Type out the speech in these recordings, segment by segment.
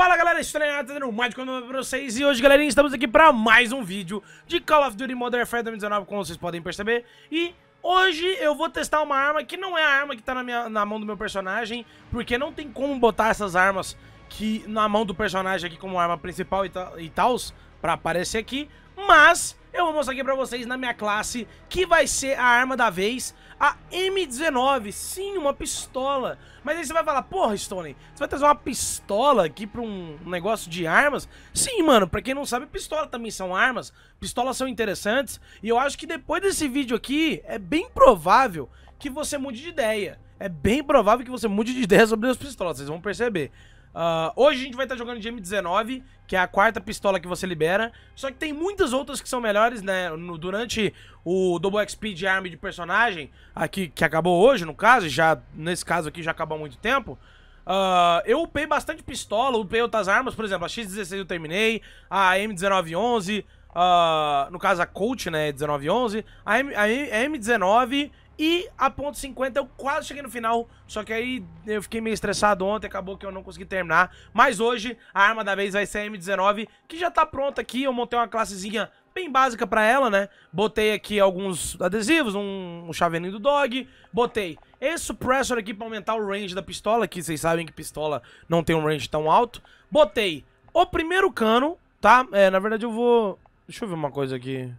Fala galera, estranhado, trazendo mais conteúdo pra vocês E hoje galerinha, estamos aqui pra mais um vídeo de Call of Duty Modern Warfare 2019 Como vocês podem perceber E hoje eu vou testar uma arma que não é a arma que tá na, minha, na mão do meu personagem Porque não tem como botar essas armas que na mão do personagem aqui como arma principal e, tal Pra aparecer aqui Mas eu vou mostrar aqui pra vocês na minha classe que vai ser a arma da vez a M19. Sim, uma pistola. Mas aí você vai falar, porra, Stoney você vai trazer uma pistola aqui pra um negócio de armas? Sim, mano, pra quem não sabe, pistola também são armas. Pistolas são interessantes. E eu acho que depois desse vídeo aqui, é bem provável que você mude de ideia. É bem provável que você mude de ideia sobre as pistolas, vocês vão perceber. Uh, hoje a gente vai estar tá jogando de M19, que é a quarta pistola que você libera. Só que tem muitas outras que são melhores, né? No, durante o Double XP de arma de personagem, aqui que acabou hoje, no caso, já nesse caso aqui já acabou há muito tempo. Uh, eu upei bastante pistola, upei outras armas, por exemplo, a X16 eu terminei, a M1911, uh, ah, no caso a Colt, né, 1911, a, M, a M19 e a ponto 50 eu quase cheguei no final, só que aí eu fiquei meio estressado ontem, acabou que eu não consegui terminar. Mas hoje a arma da vez vai ser a M19, que já tá pronta aqui, eu montei uma classezinha bem básica pra ela, né? Botei aqui alguns adesivos, um, um chaveirinho do dog, botei esse suppressor aqui pra aumentar o range da pistola, que vocês sabem que pistola não tem um range tão alto. Botei o primeiro cano, tá? É, na verdade eu vou... Deixa eu ver uma coisa aqui.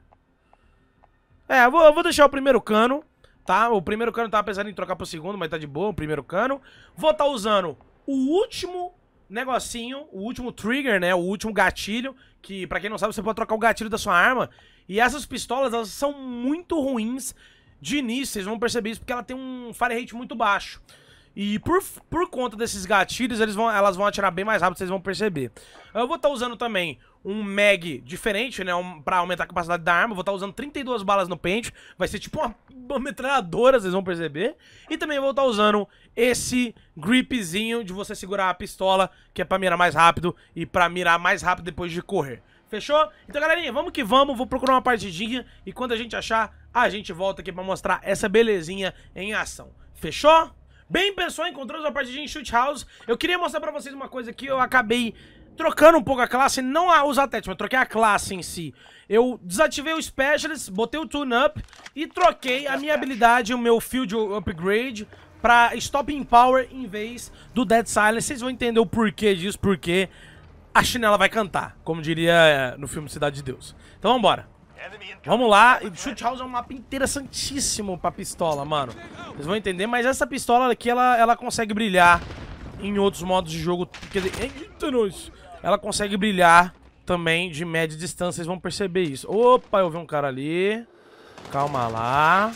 É, eu vou, eu vou deixar o primeiro cano, tá? O primeiro cano eu tá, tava pensando em trocar pro segundo, mas tá de boa, o primeiro cano. Vou estar tá usando o último negocinho, o último trigger, né? O último gatilho, que para quem não sabe, você pode trocar o gatilho da sua arma. E essas pistolas, elas são muito ruins de início, vocês vão perceber isso porque ela tem um fire rate muito baixo. E por, por conta desses gatilhos, eles vão, elas vão atirar bem mais rápido, vocês vão perceber. Eu vou estar tá usando também um mag diferente, né, um, pra aumentar a capacidade da arma. Vou estar tá usando 32 balas no pente, vai ser tipo uma, uma metralhadora, vocês vão perceber. E também vou estar tá usando esse gripzinho de você segurar a pistola, que é pra mirar mais rápido e pra mirar mais rápido depois de correr. Fechou? Então, galerinha, vamos que vamos. Vou procurar uma partidinha e quando a gente achar, a gente volta aqui pra mostrar essa belezinha em ação. Fechou? Bem, pessoal, encontramos a partidinha em Shoot House. Eu queria mostrar pra vocês uma coisa que eu acabei trocando um pouco a classe, não a, usar atletas, mas troquei a classe em si. Eu desativei o Specialist, botei o Tune-Up e troquei a minha habilidade, o meu Field Upgrade, pra Stopping Power em vez do Dead Silence. Vocês vão entender o porquê disso, porque a chinela vai cantar, como diria é, no filme Cidade de Deus. Então vambora. Vamos lá, O Shoot House é um mapa interessantíssimo pra pistola, mano. Vocês vão entender, mas essa pistola aqui, ela, ela consegue brilhar em outros modos de jogo. Quer dizer, é eita, nós. Ela consegue brilhar também de média distância, vocês vão perceber isso. Opa, eu vi um cara ali. Calma lá.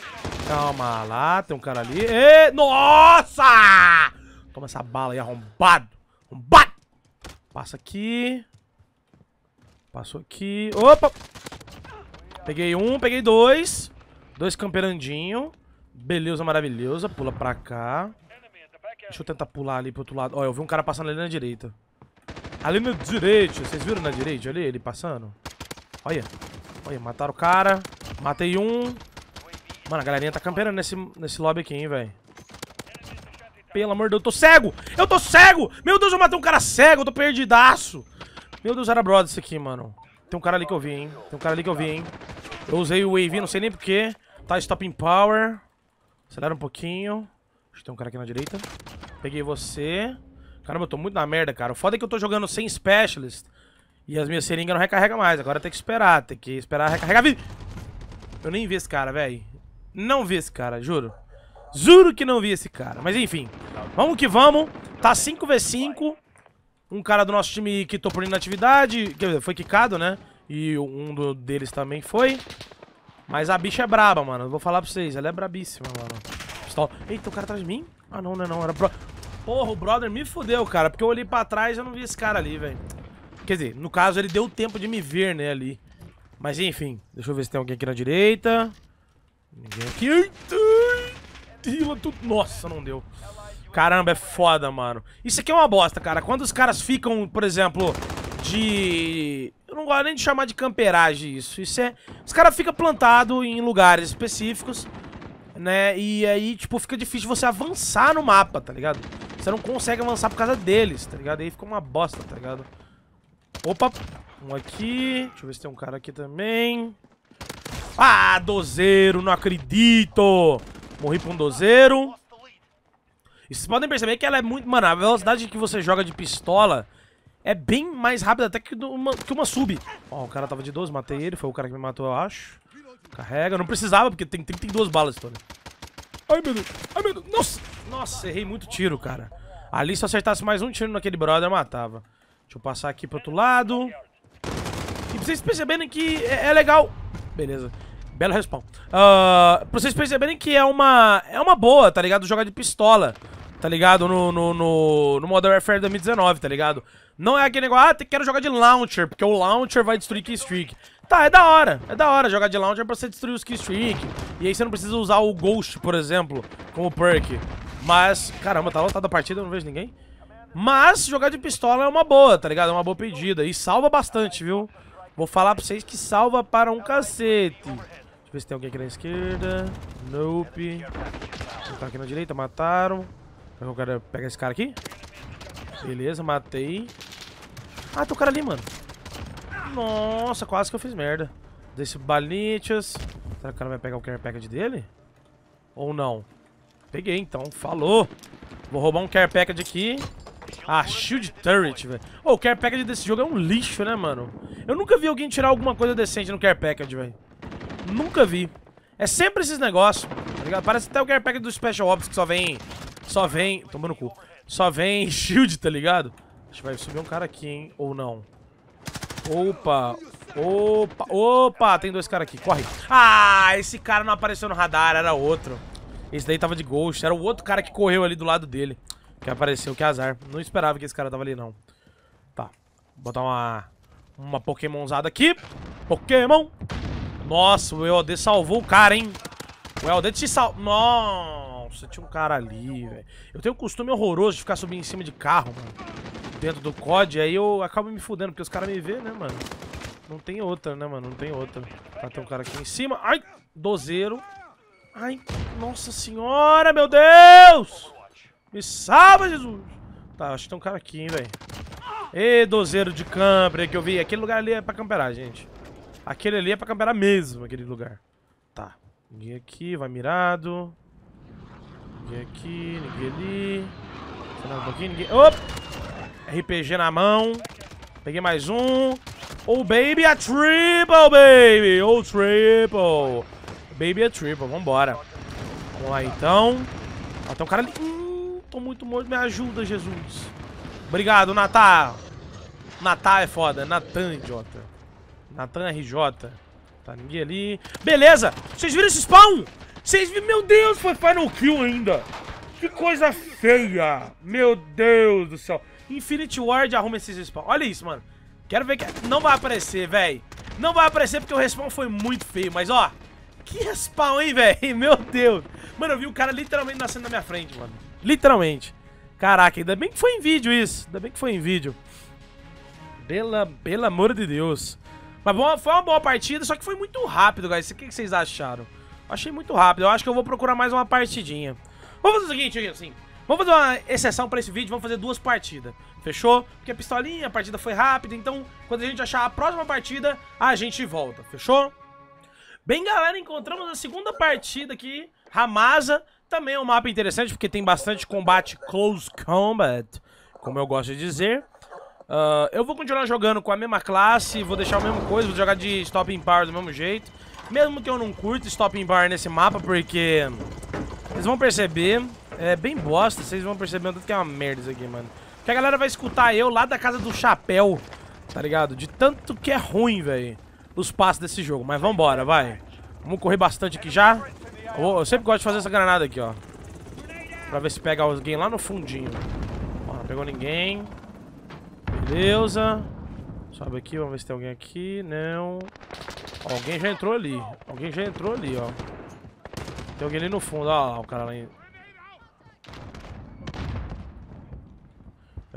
Calma lá, tem um cara ali. E... Nossa! Toma essa bala aí, arrombado. Arrombado! Passa aqui. Passou aqui. Opa! Peguei um, peguei dois. Dois camperandinho. Beleza, maravilhosa. Pula pra cá. Deixa eu tentar pular ali pro outro lado. Ó, eu vi um cara passando ali na direita. Ali na direita, Vocês viram na direita ali, ele passando? Olha. Olha, mataram o cara. Matei um. Mano, a galerinha tá campeando nesse, nesse lobby aqui, hein, velho. Pelo amor de Deus, eu tô cego! Eu tô cego! Meu Deus, eu matei um cara cego, eu tô perdidaço! Meu Deus, era brother isso aqui, mano. Tem um cara ali que eu vi, hein. Tem um cara ali que eu vi, hein. Eu usei o wave, não sei nem porquê. Tá, stopping power. Acelera um pouquinho. Acho que tem um cara aqui na direita. Peguei você. Caramba, eu tô muito na merda, cara. O foda é que eu tô jogando sem Specialist. E as minhas seringas não recarregam mais. Agora tem que esperar. Tem que esperar recarregar. Eu nem vi esse cara, velho. Não vi esse cara, juro. Juro que não vi esse cara. Mas enfim. Vamos que vamos. Tá 5v5. Um cara do nosso time quitou por inatividade. Foi quicado, né? E um deles também foi. Mas a bicha é braba, mano. Vou falar pra vocês. Ela é brabíssima, mano. Eita, o cara atrás de mim. Ah, não, não, né, não. Era bro... Porra, o brother me fudeu, cara. Porque eu olhei pra trás e eu não vi esse cara ali, velho. Quer dizer, no caso, ele deu tempo de me ver, né, ali. Mas, enfim. Deixa eu ver se tem alguém aqui na direita. Ninguém aqui. Eita! Tudo... Nossa, não deu. Caramba, é foda, mano. Isso aqui é uma bosta, cara. Quando os caras ficam, por exemplo, de... Eu não gosto nem de chamar de camperagem isso. Isso é... Os caras ficam plantados em lugares específicos né? E aí, tipo, fica difícil você avançar no mapa, tá ligado? Você não consegue avançar por causa deles, tá ligado? aí fica uma bosta, tá ligado? Opa, um aqui. Deixa eu ver se tem um cara aqui também. Ah, dozeiro, não acredito! Morri pra um dozeiro. E vocês podem perceber que ela é muito... Mano, a velocidade que você joga de pistola é bem mais rápida até que uma, que uma sub. Ó, o cara tava de 12, matei ele. Foi o cara que me matou, eu acho. Carrega. Não precisava, porque tem 32 balas todas. Ai, meu Deus. Ai, meu Deus. Nossa. Nossa, errei muito tiro, cara. Ali, se eu acertasse mais um tiro naquele brother, eu matava. Deixa eu passar aqui pro outro lado. E pra vocês perceberem que é, é legal... Beleza. Belo respawn. Uh, pra vocês perceberem que é uma, é uma boa, tá ligado? Jogar de pistola, tá ligado? No, no, no, no Modern Warfare 2019, tá ligado? Não é aquele negócio, ah, quero jogar de launcher, porque o launcher vai destruir Key Streak. Tá, é da hora. É da hora jogar de launcher é pra você destruir os killstreak. E aí você não precisa usar o Ghost, por exemplo, como perk. Mas, caramba, tá lotado a partida, eu não vejo ninguém. Mas jogar de pistola é uma boa, tá ligado? É uma boa pedida. E salva bastante, viu? Vou falar pra vocês que salva para um cacete. Deixa eu ver se tem alguém aqui na esquerda. Nope. Tá aqui na direita, mataram. Então eu quero pegar esse cara aqui. Beleza, matei. Ah, tem um cara ali, mano. Nossa, quase que eu fiz merda. Desse Balinichas. Será que o cara vai pegar o care package dele? Ou não? Peguei, então. Falou! Vou roubar um care package aqui. Ah, shield turret, velho. Oh, o care package desse jogo é um lixo, né, mano? Eu nunca vi alguém tirar alguma coisa decente no care package, velho. Nunca vi. É sempre esses negócios, tá ligado? Parece até o care package do Special Ops que só vem... Só vem... Tomando cu. Só vem shield, tá ligado? Acho que vai subir um cara aqui, hein? Ou não. Opa, opa, opa, tem dois caras aqui, corre. Ah, esse cara não apareceu no radar, era outro. Esse daí tava de ghost, era o outro cara que correu ali do lado dele. Que apareceu, que azar. Não esperava que esse cara tava ali, não. Tá, botar uma, uma pokémonzada aqui. Pokémon. Nossa, o EOD salvou o cara, hein. O EOD te salvou. Nossa, tinha um cara ali, velho. Eu tenho um costume horroroso de ficar subindo em cima de carro, mano dentro do COD, aí eu acabo me fudendo, porque os caras me vê, né, mano? Não tem outra, né, mano? Não tem outra. Tá, tem um cara aqui em cima. Ai! Dozeiro. Ai, nossa senhora, meu Deus! Me salva, Jesus! Tá, acho que tem um cara aqui, hein, velho. Ê, dozeiro de camper que eu vi. Aquele lugar ali é pra camperar, gente. Aquele ali é pra camperar mesmo, aquele lugar. Tá. Ninguém aqui, vai mirado. Ninguém aqui, ninguém ali. Será um pouquinho, ninguém... Opa! RPG na mão. Peguei mais um. Oh, baby, a é triple, baby! Oh, triple! Baby, a é triple. Vambora. Vamos lá, então. Ó, tem um cara ali. Hum, tô muito morto. Me ajuda, Jesus. Obrigado, Natal. Natal é foda. Natan, idiota. Natan RJ. Tá ninguém ali. Beleza! Vocês viram esse spawn? Vocês viram? Meu Deus, foi Final Kill ainda. Que coisa feia. Meu Deus do céu. Infinity Ward arruma esses respawn. Olha isso, mano. Quero ver que... Não vai aparecer, velho. Não vai aparecer porque o respawn foi muito feio, mas ó... Que respawn, hein, velho? Meu Deus. Mano, eu vi o cara literalmente nascendo na minha frente, mano. Literalmente. Caraca, ainda bem que foi em vídeo isso. Ainda bem que foi em vídeo. Pela, pelo amor de Deus. Mas bom, foi uma boa partida, só que foi muito rápido, guys. O que vocês acharam? Achei muito rápido. Eu acho que eu vou procurar mais uma partidinha. Vamos fazer o seguinte, assim. Vamos fazer uma exceção pra esse vídeo, vamos fazer duas partidas, fechou? Porque a pistolinha, a partida foi rápida, então quando a gente achar a próxima partida, a gente volta, fechou? Bem, galera, encontramos a segunda partida aqui, Ramaza também é um mapa interessante porque tem bastante combate close combat, como eu gosto de dizer. Uh, eu vou continuar jogando com a mesma classe, vou deixar a mesma coisa, vou jogar de Stopping Power do mesmo jeito. Mesmo que eu não curto Stopping Power nesse mapa, porque vocês vão perceber é bem bosta, vocês vão percebendo que é uma merda isso aqui, mano. Que a galera vai escutar eu lá da casa do chapéu, tá ligado? De tanto que é ruim, velho, os passos desse jogo. Mas vambora, vai. Vamos correr bastante aqui já. Eu, eu sempre gosto de fazer essa granada aqui, ó. Pra ver se pega alguém lá no fundinho. Ó, não pegou ninguém. Beleza. Sobe aqui, vamos ver se tem alguém aqui. Não. Ó, alguém já entrou ali. Alguém já entrou ali, ó. Tem alguém ali no fundo, ó. O cara lá em...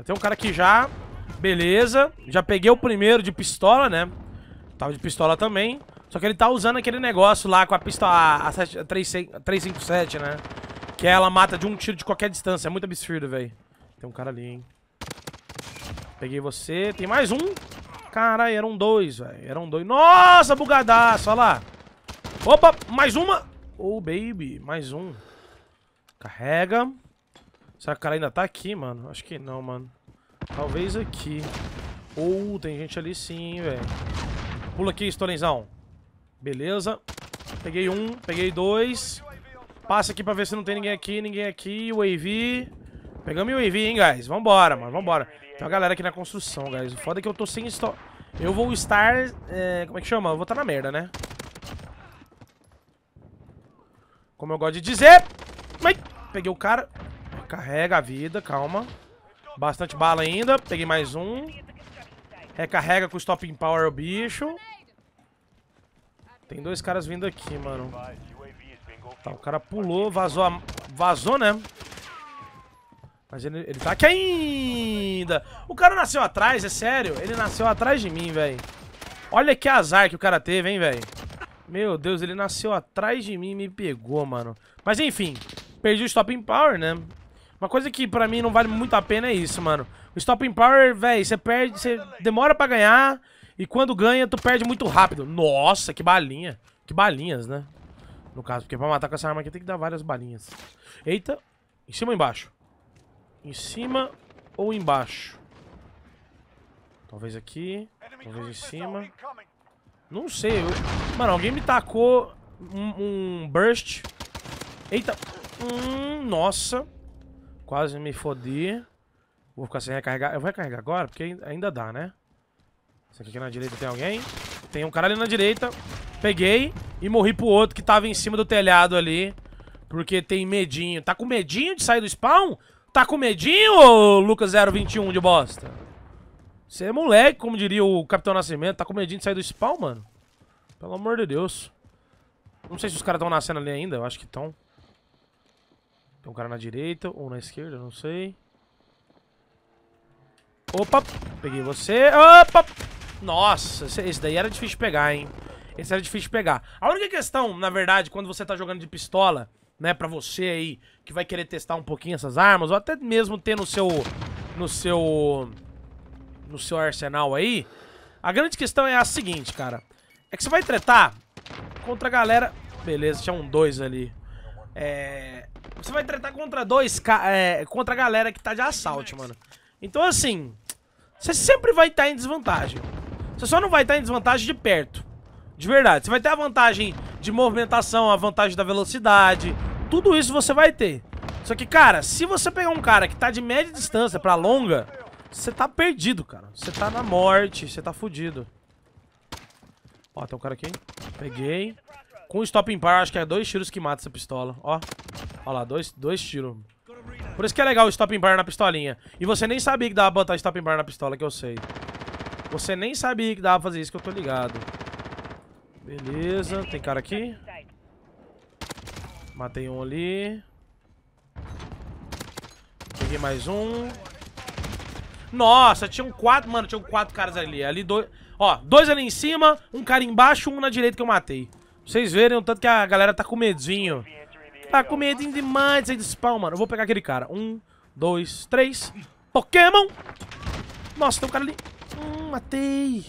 Tem um cara aqui já. Beleza. Já peguei o primeiro de pistola, né? Tava de pistola também. Só que ele tá usando aquele negócio lá com a pistola... A, 7, a 3, 357, né? Que ela mata de um tiro de qualquer distância. É muito absurdo, velho. Tem um cara ali, hein? Peguei você. Tem mais um. Caralho, eram dois, velho. Eram dois. Nossa, bugadaço, olha lá. Opa, mais uma. Oh, baby, mais um. Carrega. Será que o cara ainda tá aqui, mano? Acho que não, mano. Talvez aqui. Ou oh, tem gente ali sim, velho. Pula aqui, Stonenzão. Beleza. Peguei um, peguei dois. Passa aqui pra ver se não tem ninguém aqui, ninguém aqui. Wave. Pegamos o Wave, hein, guys. Vambora, mano, vambora. Tem uma galera aqui na construção, guys. O foda é que eu tô sem... Esto... Eu vou estar... É... Como é que chama? Eu vou estar tá na merda, né? Como eu gosto de dizer... Peguei o cara. Carrega a vida, Calma. Bastante bala ainda. Peguei mais um. Recarrega com o Stopping Power o bicho. Tem dois caras vindo aqui, mano. Tá, o cara pulou, vazou a... Vazou, né? Mas ele, ele tá aqui ainda. O cara nasceu atrás, é sério. Ele nasceu atrás de mim, velho. Olha que azar que o cara teve, hein, velho. Meu Deus, ele nasceu atrás de mim e me pegou, mano. Mas enfim, perdi o Stopping Power, né? Uma coisa que pra mim não vale muito a pena é isso, mano. O Stopping Power, velho, você perde, você demora pra ganhar e quando ganha tu perde muito rápido. Nossa, que balinha. Que balinhas, né? No caso, porque pra matar com essa arma aqui tem que dar várias balinhas. Eita. Em cima ou embaixo? Em cima ou embaixo? Talvez aqui. Talvez em cima. Não sei. Eu... Mano, alguém me tacou um, um burst. Eita. Hum, nossa. Quase me fodi. Vou ficar sem recarregar. Eu vou recarregar agora, porque ainda dá, né? Esse aqui na direita tem alguém. Tem um cara ali na direita. Peguei e morri pro outro que tava em cima do telhado ali. Porque tem medinho. Tá com medinho de sair do spawn? Tá com medinho, ô Lucas021 de bosta? Você é moleque, como diria o Capitão Nascimento. Tá com medinho de sair do spawn, mano? Pelo amor de Deus. Não sei se os caras estão nascendo ali ainda. Eu acho que estão. Tem um cara na direita ou na esquerda, não sei. Opa! Peguei você. Opa! Nossa, esse daí era difícil de pegar, hein? Esse era difícil de pegar. A única questão, na verdade, quando você tá jogando de pistola, né, pra você aí, que vai querer testar um pouquinho essas armas, ou até mesmo ter no seu... no seu... no seu arsenal aí, a grande questão é a seguinte, cara. É que você vai tretar contra a galera... Beleza, tinha um dois ali. É, você vai tratar contra dois, é, contra a galera que tá de assalto, mano. Então, assim, você sempre vai estar tá em desvantagem. Você só não vai estar tá em desvantagem de perto. De verdade. Você vai ter a vantagem de movimentação, a vantagem da velocidade. Tudo isso você vai ter. Só que, cara, se você pegar um cara que tá de média distância pra longa, você tá perdido, cara. Você tá na morte, você tá fudido. Ó, tem um cara aqui. Peguei. Com o stop and power, acho que é dois tiros que mata essa pistola. Ó. Ó lá, dois, dois tiros. Por isso que é legal o stop and power na pistolinha. E você nem sabia que dava pra botar stop and power na pistola, que eu sei. Você nem sabia que dava pra fazer isso, que eu tô ligado. Beleza, tem cara aqui. Matei um ali. Peguei mais um. Nossa, tinha um quatro, mano, tinha quatro caras ali. Ali dois... Ó, dois ali em cima, um cara embaixo, um na direita que eu matei. Vocês verem o tanto que a galera tá com medinho. Tá com medinho demais aí de spawn, mano. Eu vou pegar aquele cara. Um, dois, três. Pokémon! Nossa, tem um cara ali. Hum, matei.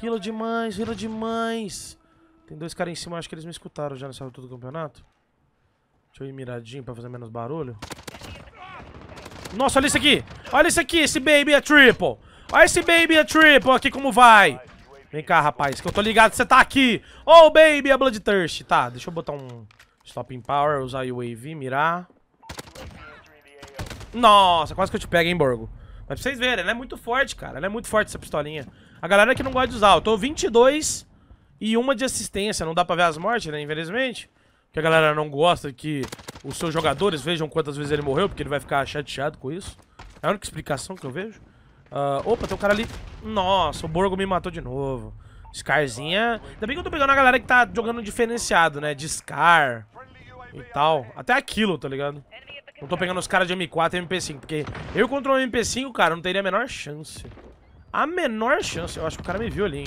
Hila demais, hila demais. Tem dois caras em cima, acho que eles me escutaram já nessa altura do campeonato. Deixa eu ir miradinho pra fazer menos barulho. Nossa, olha isso aqui. Olha isso aqui, esse baby é triple. Olha esse baby é triple aqui como vai. Vem cá, rapaz, que eu tô ligado que você tá aqui. Oh, baby, a Bloodthirst. Tá, deixa eu botar um Stopping Power, usar o Wave, mirar. Nossa, quase que eu te pego, hein, Borgo. Mas pra vocês verem, ela é muito forte, cara. Ela é muito forte, essa pistolinha. A galera que não gosta de usar. Eu tô 22 e uma de assistência. Não dá pra ver as mortes, né, infelizmente. Porque a galera não gosta que os seus jogadores vejam quantas vezes ele morreu, porque ele vai ficar chateado com isso. É a única explicação que eu vejo. Uh, opa, tem um cara ali. Nossa, o Borgo me matou de novo. Scarzinha... Ainda bem que eu tô pegando a galera que tá jogando diferenciado, né? De Scar e tal. Até aquilo, tá ligado? Não tô pegando os caras de M4 e MP5, porque eu contra um MP5, cara, não teria a menor chance. A menor chance. Eu acho que o cara me viu ali, hein,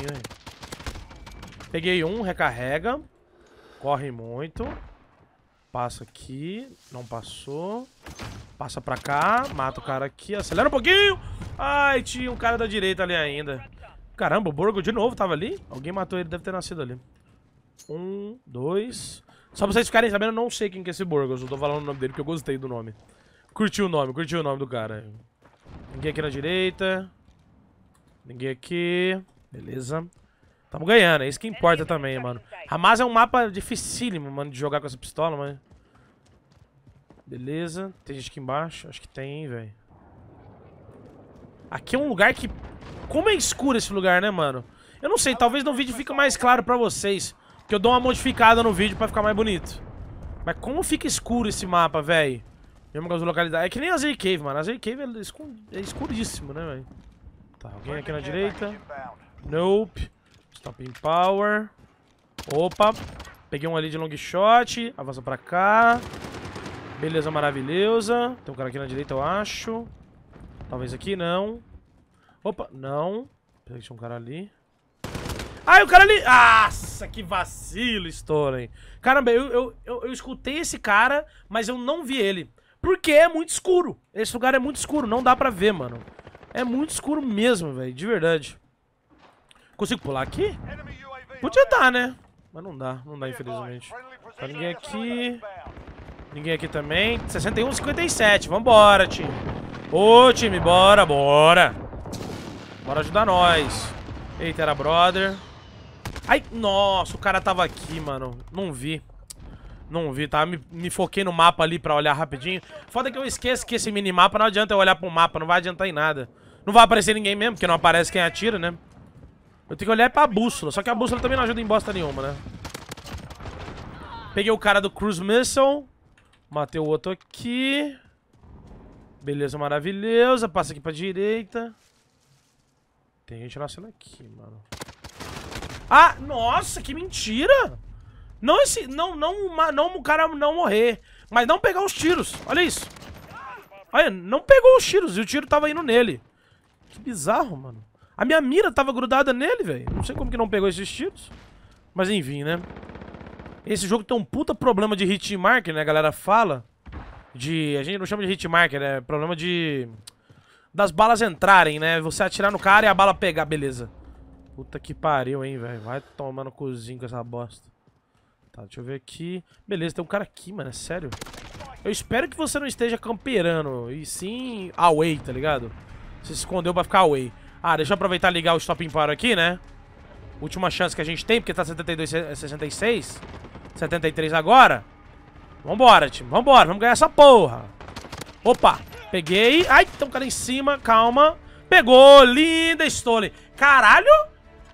Peguei um, recarrega. Corre muito. Passa aqui. Não passou. Passa pra cá. Mata o cara aqui. Acelera um pouquinho. Ai, tinha um cara da direita ali ainda. Caramba, o Borgo de novo tava ali. Alguém matou ele. Deve ter nascido ali. Um, dois... Só pra vocês ficarem sabendo, eu não sei quem que é esse Borgo. Eu só tô falando o nome dele porque eu gostei do nome. curtiu o nome, curtiu o nome do cara. Ninguém aqui na direita. Ninguém aqui. Beleza. Tamo ganhando, é isso que é importa também, mano. Hamas é um mapa dificílimo, mano, de jogar com essa pistola, mas... Beleza. Tem gente aqui embaixo? Acho que tem, hein, velho. Aqui é um lugar que... Como é escuro esse lugar, né, mano? Eu não sei, talvez no vídeo fique mais claro pra vocês. Que eu dou uma modificada no vídeo pra ficar mais bonito. Mas como fica escuro esse mapa, velho? Mesmo com as localidades. É que nem a Zay Cave, mano. A Zay Cave é, é escuríssimo, né, velho? Tá, alguém aqui na direita. Nope. Stopping power. Opa. Peguei um ali de long shot. Avança pra cá. Beleza, maravilhosa. Tem um cara aqui na direita, eu acho. Talvez aqui, não. Opa, não. Pensei que tinha um cara ali. Ai, o cara ali... Nossa, que vacilo, Stolen. Caramba, eu, eu, eu, eu, escutei esse cara, mas eu não vi ele. Porque é muito escuro. Esse lugar é muito escuro, não dá pra ver, mano. É muito escuro mesmo, velho, de verdade. Consigo pular aqui? Podia dar, né? Mas não dá, não dá, infelizmente. Tá ninguém aqui. Ninguém aqui também. 61, 57. Vambora, time. Ô, time, bora, bora. Bora ajudar nós. Eita, era brother. Ai, nossa, o cara tava aqui, mano. Não vi. Não vi, tá? Me, me, foquei no mapa ali pra olhar rapidinho. Foda que eu esqueço que esse minimapa não adianta eu olhar pro mapa, não vai adiantar em nada. Não vai aparecer ninguém mesmo, porque não aparece quem atira, né? Eu tenho que olhar é pra bússola, só que a bússola também não ajuda em bosta nenhuma, né? Peguei o cara do Cruise Missile. Matei o outro aqui. Beleza, maravilhosa. Passa aqui pra direita. Tem gente nascendo aqui, mano. Ah, nossa, que mentira! Não esse, não, não, não o cara não morrer, mas não pegar os tiros. Olha isso. Olha, não pegou os tiros e o tiro tava indo nele. Que bizarro, mano. A minha mira tava grudada nele, velho. Não sei como que não pegou esses tiros. Mas enfim, né? Esse jogo tem um puta problema de marker, né? A galera fala. De... A gente não chama de marker, né? Problema de... Das balas entrarem, né? Você atirar no cara e a bala pegar, beleza. Puta que pariu, hein, velho. Vai tomando cozinho com essa bosta. Tá, deixa eu ver aqui. Beleza, tem um cara aqui, mano. É sério. Eu espero que você não esteja camperando. E sim, away, tá ligado? Se escondeu pra ficar away. Ah, deixa eu aproveitar e ligar o stop imparo aqui, né? Última chance que a gente tem, porque tá 72, 66. 73 agora. Vambora, time. Vambora. Vamos ganhar essa porra. Opa. Peguei. Ai, tem um cara em cima. Calma. Pegou. Linda, Stole. Caralho.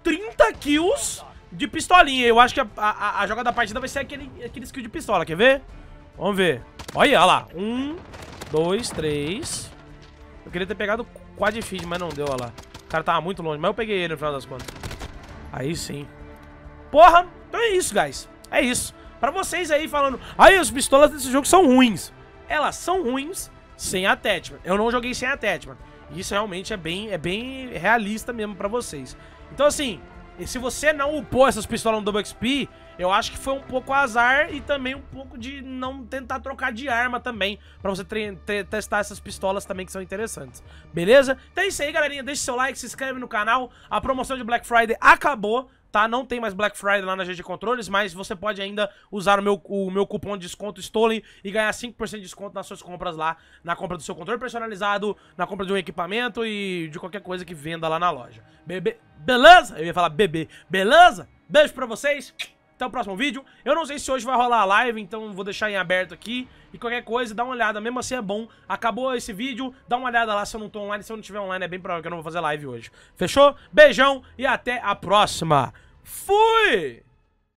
30 kills de pistolinha. Eu acho que a, a, a joga da partida vai ser aquele, aquele skill de pistola. Quer ver? Vamos ver. Olha, olha lá. Um, dois, três. Eu queria ter pegado quad feed, mas não deu, olha lá. O cara tava muito longe, mas eu peguei ele no final das contas. Aí sim. Porra! Então é isso, guys. É isso. Pra vocês aí falando, aí as pistolas desse jogo são ruins. Elas são ruins sem a Tetman. Eu não joguei sem a attachment. Isso realmente é bem, é bem realista mesmo pra vocês. Então assim, se você não upou essas pistolas no Double XP, eu acho que foi um pouco azar e também um pouco de não tentar trocar de arma também, pra você testar essas pistolas também que são interessantes. Beleza? Então é isso aí, galerinha. Deixe seu like, se inscreve no canal. A promoção de Black Friday acabou tá? Não tem mais Black Friday lá na GG Controles, mas você pode ainda usar o meu, o meu cupom de desconto Stolen e ganhar 5% de desconto nas suas compras lá, na compra do seu controle personalizado, na compra de um equipamento e de qualquer coisa que venda lá na loja. Bebê, beleza? Eu ia falar bebê, beleza? Beijo pra vocês! Até o próximo vídeo. Eu não sei se hoje vai rolar a live, então vou deixar em aberto aqui. E qualquer coisa, dá uma olhada. Mesmo assim é bom. Acabou esse vídeo, dá uma olhada lá se eu não tô online. Se eu não tiver online, é bem provável que eu não vou fazer live hoje. Fechou? Beijão e até a próxima. Fui!